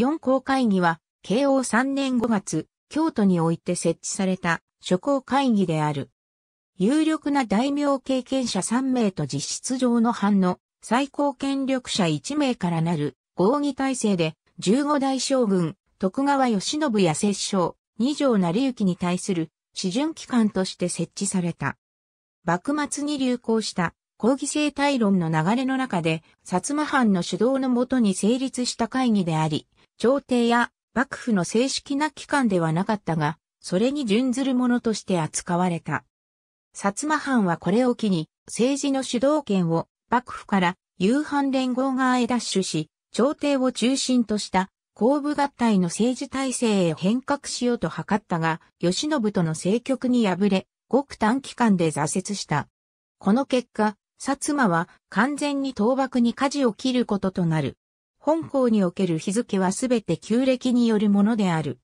4校会議は、慶応3年5月、京都において設置された諸校会議である。有力な大名経験者3名と実質上の藩の最高権力者1名からなる合議体制で15代将軍徳川義信や摂政二条成行に対する始順機関として設置された。幕末に流行した抗議制態論の流れの中で薩摩藩の主導のもとに成立した会議であり、朝廷や幕府の正式な機関ではなかったが、それに準ずるものとして扱われた。薩摩藩はこれを機に、政治の主導権を幕府から夕飯連合側へ奪取し、朝廷を中心とした公部合体の政治体制へ変革しようと図ったが、慶喜との政局に敗れ、ごく短期間で挫折した。この結果、薩摩は完全に倒幕に舵を切ることとなる。本校における日付はすべて旧暦によるものである。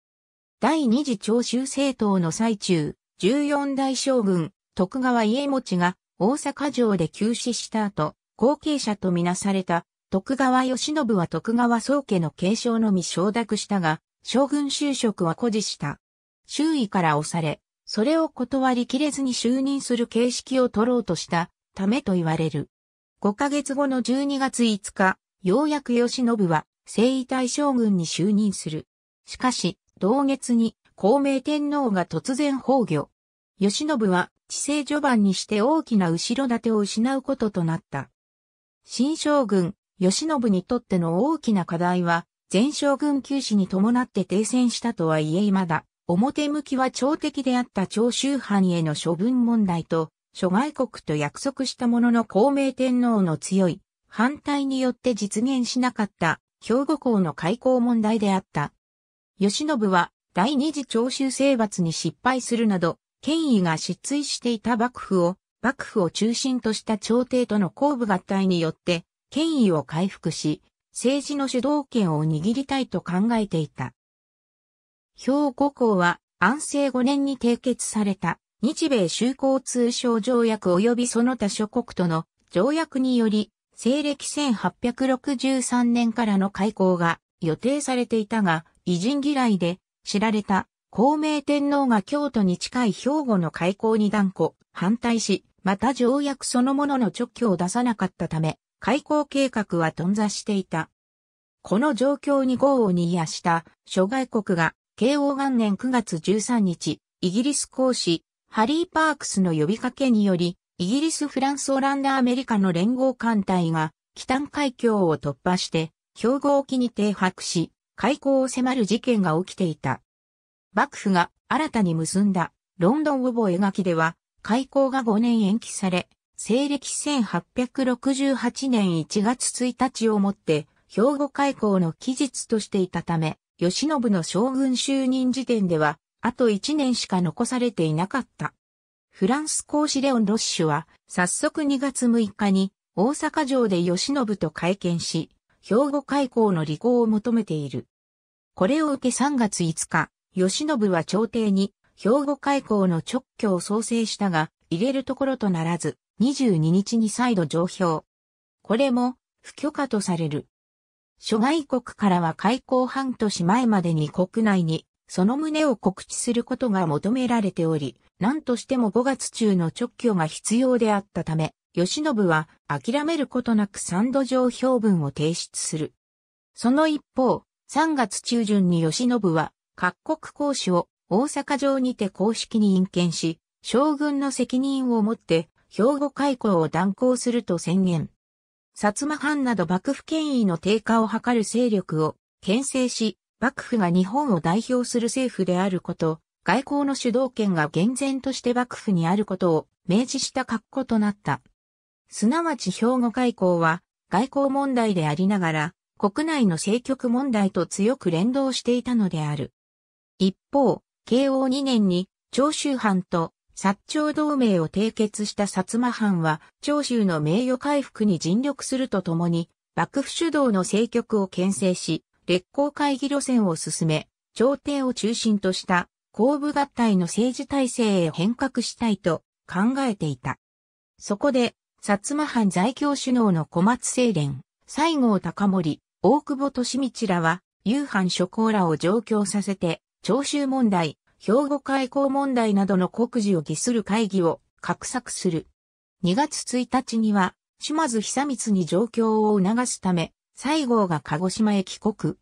第二次長州政党の最中、十四代将軍、徳川家持が大阪城で急死した後、後継者とみなされた徳川義信は徳川宗家の継承のみ承諾したが、将軍就職は誇示した。周囲から押され、それを断り切れずに就任する形式を取ろうとしたためと言われる。5ヶ月後の12月5日、ようやく慶喜は征夷大将軍に就任する。しかし、同月に孝明天皇が突然崩御。慶喜は治世序盤にして大きな後ろ盾を失うこととなった。新将軍、慶喜にとっての大きな課題は、前将軍休止に伴って停戦したとはいえ未だ、表向きは朝敵であった長州藩への処分問題と、諸外国と約束したものの孔明天皇の強い反対によって実現しなかった兵庫校の開校問題であった。吉信は第二次長州征伐に失敗するなど、権威が失墜していた幕府を、幕府を中心とした朝廷との公部合体によって、権威を回復し、政治の主導権を握りたいと考えていた。兵庫校は安政5年に締結された日米修好通商条約及びその他諸国との条約により西暦1863年からの開港が予定されていたが、偉人嫌いで知られた孔明天皇が京都に近い兵庫の開港に断固反対し、また条約そのものの直挙を出さなかったため、開港計画は頓挫していた。この状況に豪を煮やした諸外国が、慶応元年9月13日、イギリス公使、ハリー・パークスの呼びかけにより、イギリス、フランス、オランダ、アメリカの連合艦隊が、北海峡を突破して、兵庫沖に停泊し、開港を迫る事件が起きていた。幕府が新たに結んだロンドン覚書では、開港が5年延期され、西暦1868年1月1日をもって、兵庫開港の期日としていたため、吉信の将軍就任時点では、あと1年しか残されていなかった。フランス公使レオン・ロッシュは、早速2月6日に、大阪城で吉信と会見し、兵庫開港の履行を求めている。これを受け3月5日、吉信は朝廷に、兵庫開港の直挙を創生したが、入れるところとならず、22日に再度上表。これも、不許可とされる。諸外国からは開港半年前までに国内に、その旨を告知することが求められており、何としても5月中の直挙が必要であったため、慶喜は諦めることなく三度上評文を提出する。その一方、3月中旬に慶喜は各国公使を大阪城にて公式に引見し、将軍の責任をもって兵庫開港を断行すると宣言。薩摩藩など幕府権威の低下を図る勢力を牽制し、幕府が日本を代表する政府であること、外交の主導権が厳然として幕府にあることを明示した格好となった。すなわち兵庫外交は外交問題でありながら国内の政局問題と強く連動していたのである。一方、慶応2年に長州藩と薩長同盟を締結した薩摩藩は長州の名誉回復に尽力するとともに幕府主導の政局を牽制し、列行会議路線を進め、朝廷を中心とした公部合体の政治体制へ変革したいと考えていた。そこで、薩摩藩在京首脳の小松清廉、西郷隆盛、大久保利道らは、夕飯諸侯らを上京させて、徴収問題、兵庫開港問題などの国事を議する会議を画策する。2月1日には、島津久光に上京を促すため、西郷が鹿児島へ帰国。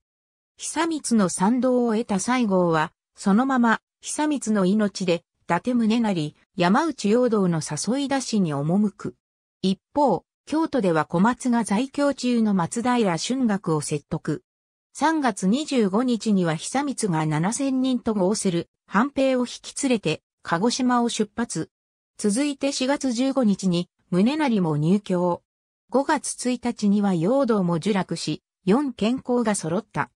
久光の賛同を得た西郷は、そのまま、久光の命で、伊達宗り、山内陽道の誘い出しに赴く。一方、京都では小松が在京中の松平春学を説得。3月25日には久光が7000人と合する半兵を引き連れて鹿児島を出発。続いて4月15日に宗りも入京。5月1日には陽道も受落し、4健康が揃った。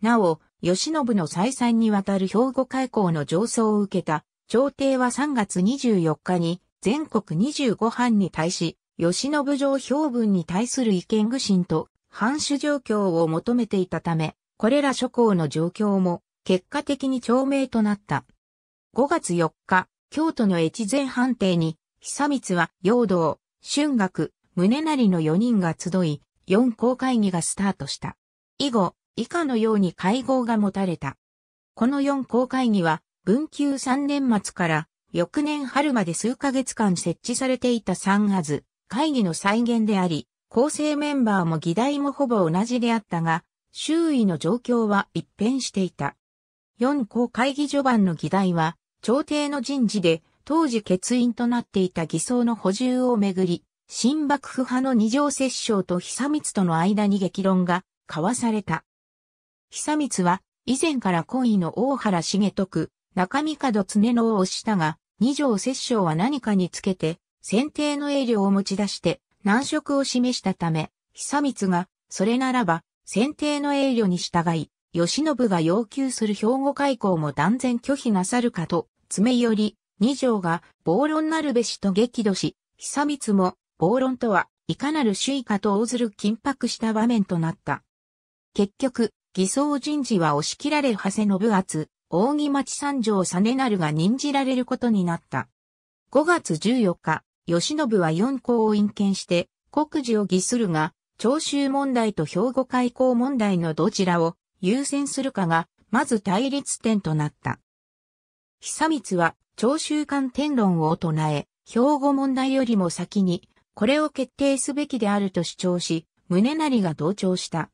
なお、吉信の再三にわたる兵庫開港の上層を受けた、朝廷は3月24日に全国25藩に対し、吉信上評文に対する意見具信と藩主状況を求めていたため、これら諸侯の状況も結果的に長命となった。5月4日、京都の越前藩邸に、久光は陽道、春学、宗成の4人が集い、4校会議がスタートした。以後、以下のように会合が持たれた。この4公会議は、文久3年末から翌年春まで数ヶ月間設置されていた3月、会議の再現であり、構成メンバーも議題もほぼ同じであったが、周囲の状況は一変していた。4公会議序盤の議題は、朝廷の人事で、当時欠員となっていた偽装の補充をめぐり、新幕府派の二条摂政と久光との間に激論が交わされた。久光は、以前から懇意の大原重徳、中身門常野をしたが、二条摂政は何かにつけて、選定の栄慮を持ち出して、難色を示したため、久光が、それならば、選定の栄慮に従い、慶喜が要求する兵庫開港も断然拒否なさるかと、詰め寄り、二条が、暴論なるべしと激怒し、久光も、暴論とは、いかなる主意かと応ずる緊迫した場面となった。結局、偽装人事は押し切られ長谷信厚、扇町三条実成が任じられることになった。5月14日、吉信は四皇を引見して、国事を偽するが、徴収問題と兵庫開港問題のどちらを優先するかが、まず対立点となった。久光は、徴収官天論を唱え、兵庫問題よりも先に、これを決定すべきであると主張し、宗成が同調した。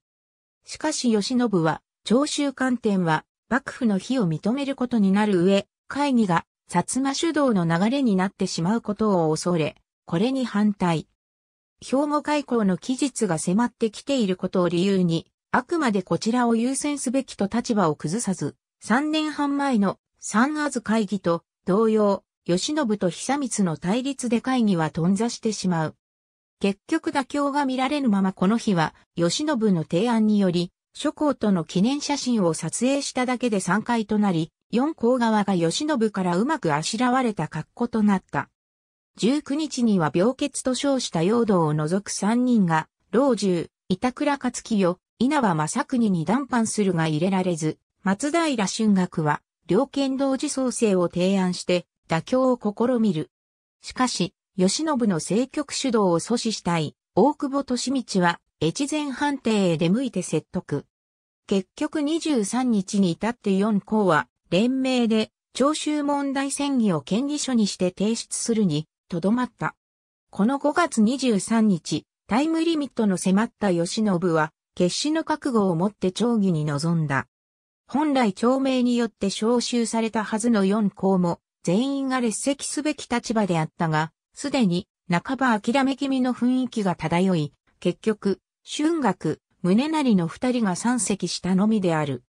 しかし吉信は、長州官店は幕府の非を認めることになる上、会議が薩摩主導の流れになってしまうことを恐れ、これに反対。兵庫開港の期日が迫ってきていることを理由に、あくまでこちらを優先すべきと立場を崩さず、3年半前の三アズ会議と同様、吉信と久光の対立で会議は頓挫してしまう。結局妥協が見られぬままこの日は、吉信の提案により、諸侯との記念写真を撮影しただけで3回となり、四公側が吉信からうまくあしらわれた格好となった。19日には病欠と称した陽道を除く3人が、老中、板倉勝清、稲葉正国に談判するが入れられず、松平春学は、両県同時創生を提案して、妥協を試みる。しかし、慶喜の政局主導を阻止したい、大久保利道は、越前判定へ出向いて説得。結局23日に至って4校は、連名で、徴収問題戦議を権利書にして提出するに、とどまった。この5月23日、タイムリミットの迫った慶喜は、決死の覚悟を持って町議に臨んだ。本来町名によって召集されたはずの4校も、全員が列席すべき立場であったが、すでに、半ば諦め気味の雰囲気が漂い、結局、春学、宗成の二人が三席したのみである。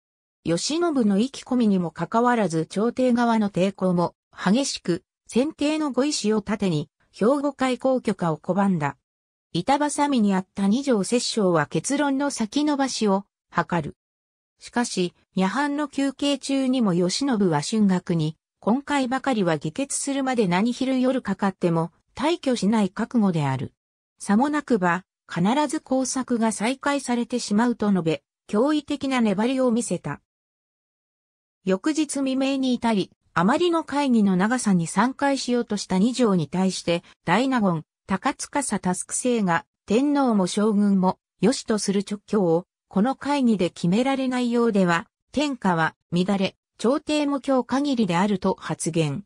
吉信の意気込みにもかかわらず朝廷側の抵抗も激しく、選定のご意志を盾に、兵庫開港許可を拒んだ。板挟みにあった二条摂政は結論の先延ばしを図る。しかし、夜半の休憩中にも吉信は春学に、今回ばかりは議決するまで何昼夜かかっても、退去しない覚悟である。さもなくば、必ず工作が再開されてしまうと述べ、驚異的な粘りを見せた。翌日未明に至り、あまりの会議の長さに参回しようとした二条に対して、大納言、高塚佐タスク星が、天皇も将軍も、良しとする直教を、この会議で決められないようでは、天下は乱れ、朝廷も今日限りであると発言。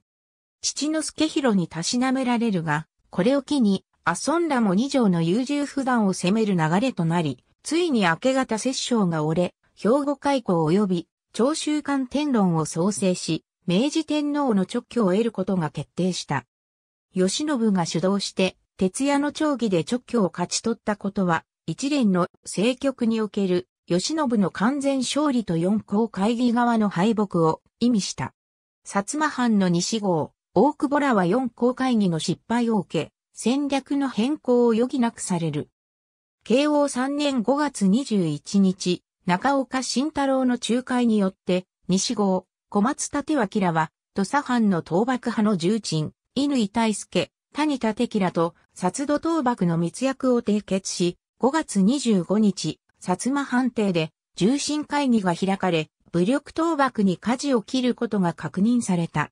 父の助広にたしなめられるが、これを機に、阿孫らも二条の優柔不断を攻める流れとなり、ついに明け方摂政が折れ、兵庫開港及び長州間天論を創生し、明治天皇の直挙を得ることが決定した。慶喜が主導して、徹夜の長儀で直挙を勝ち取ったことは、一連の政局における慶喜の完全勝利と四皇会議側の敗北を意味した。薩摩藩の西郷、大久保らは4公会議の失敗を受け、戦略の変更を余儀なくされる。慶応3年5月21日、中岡慎太郎の仲介によって、西郷、小松立脇らは、土佐藩の倒幕派の重鎮、乾大輔、谷立脇らと、薩土倒幕の密約を締結し、5月25日、薩摩藩邸で、重臣会議が開かれ、武力倒幕に舵を切ることが確認された。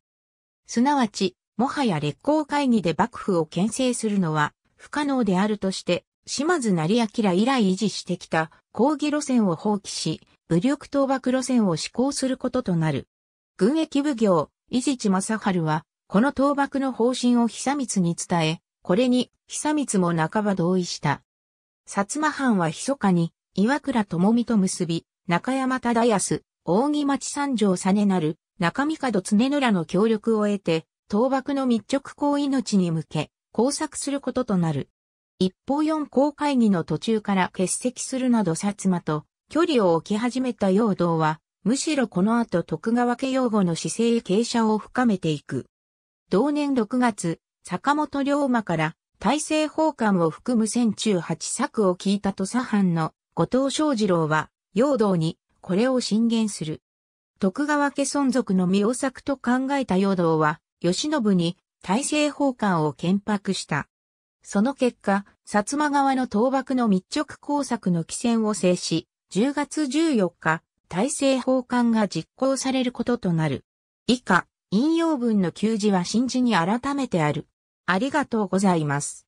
すなわち、もはや列行会議で幕府を牽制するのは不可能であるとして、島津成明以来維持してきた抗議路線を放棄し、武力倒幕路線を施行することとなる。軍役奉行、伊地知正春は、この倒幕の方針を久光に伝え、これに久光も半ば同意した。薩摩藩は密かに、岩倉智美と結び、中山忠康、大木町三条実なる、中見門常村の協力を得て、倒幕の密直公命に向け、工作することとなる。一方四公会議の途中から欠席するなど薩摩と距離を置き始めた陽道は、むしろこの後徳川家擁護の姿勢へ傾斜を深めていく。同年6月、坂本龍馬から大政奉還を含む戦中八策を聞いた土佐藩の後藤昌二郎は、陽道にこれを進言する。徳川家存続の妙策と考えた陽道は、慶喜に大政奉還を建白した。その結果、薩摩側の倒幕の密直工作の起戦を制し、10月14日、大政奉還が実行されることとなる。以下、引用文の給字は新字に改めてある。ありがとうございます。